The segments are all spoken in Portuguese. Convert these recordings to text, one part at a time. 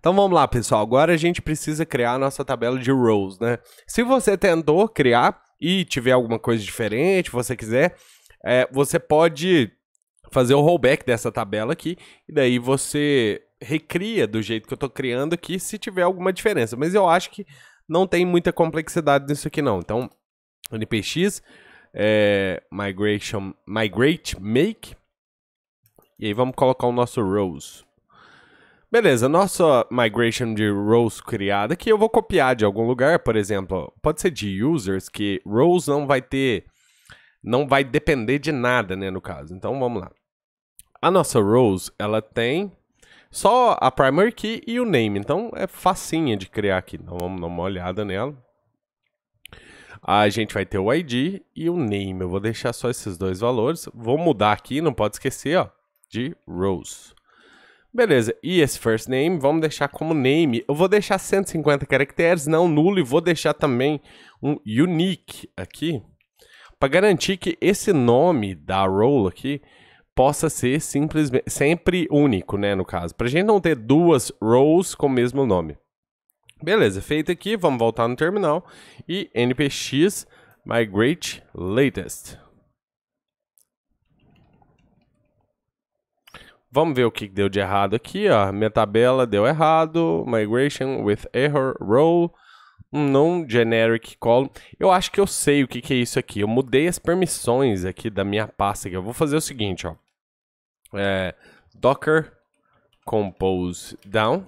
Então vamos lá, pessoal. Agora a gente precisa criar a nossa tabela de rows, né? Se você tentou criar e tiver alguma coisa diferente, você quiser, é, você pode fazer o rollback dessa tabela aqui e daí você recria do jeito que eu estou criando aqui se tiver alguma diferença. Mas eu acho que não tem muita complexidade nisso aqui não. Então, npx é, migration migrate make e aí vamos colocar o nosso rows. Beleza, nossa é migration de roles criada, que eu vou copiar de algum lugar, por exemplo, pode ser de users, que roles não vai ter, não vai depender de nada, né, no caso. Então, vamos lá. A nossa roles, ela tem só a primary key e o name, então é facinha de criar aqui. Então, vamos dar uma olhada nela. A gente vai ter o ID e o name, eu vou deixar só esses dois valores. Vou mudar aqui, não pode esquecer, ó, de roles. Beleza, e esse first name, vamos deixar como name. Eu vou deixar 150 caracteres, não nulo, e vou deixar também um unique aqui, para garantir que esse nome da role aqui possa ser simplesmente sempre único, né, no caso, para gente não ter duas roles com o mesmo nome. Beleza, feito aqui, vamos voltar no terminal e npx migrate latest. Vamos ver o que deu de errado aqui, ó. Minha tabela deu errado. Migration with error row. Non generic column. Eu acho que eu sei o que, que é isso aqui. Eu mudei as permissões aqui da minha pasta. Aqui. Eu vou fazer o seguinte, ó. É, docker compose down.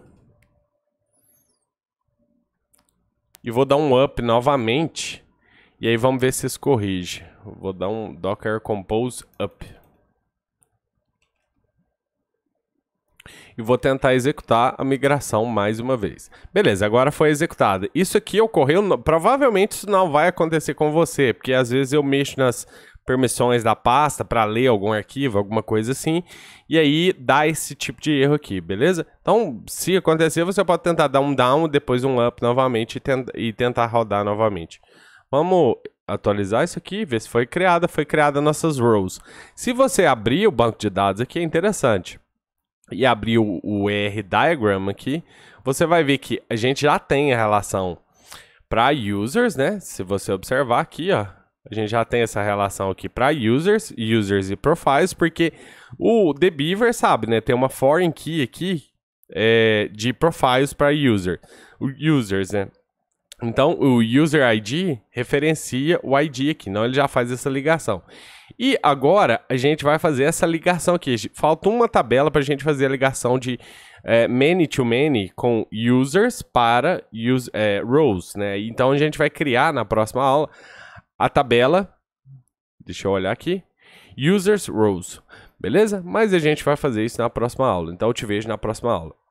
E vou dar um up novamente. E aí vamos ver se isso corrige. Vou dar um docker compose up. e vou tentar executar a migração mais uma vez. Beleza, agora foi executada. Isso aqui ocorreu, provavelmente isso não vai acontecer com você, porque às vezes eu mexo nas permissões da pasta para ler algum arquivo, alguma coisa assim, e aí dá esse tipo de erro aqui, beleza? Então, se acontecer, você pode tentar dar um down, depois um up novamente e, tenta, e tentar rodar novamente. Vamos atualizar isso aqui, ver se foi criada, foi criada nossas rows. Se você abrir o banco de dados aqui, é interessante e abrir o, o ER Diagram aqui, você vai ver que a gente já tem a relação para users, né? Se você observar aqui, ó, a gente já tem essa relação aqui para users, users e profiles, porque o The Beaver sabe, né? Tem uma foreign key aqui é, de profiles para user, users, né? Então, o user ID referencia o ID aqui, não ele já faz essa ligação. E agora a gente vai fazer essa ligação aqui. Falta uma tabela para a gente fazer a ligação de é, many to many com users para use, é, rows, né? Então a gente vai criar na próxima aula a tabela. Deixa eu olhar aqui. Users rows, beleza? Mas a gente vai fazer isso na próxima aula. Então eu te vejo na próxima aula.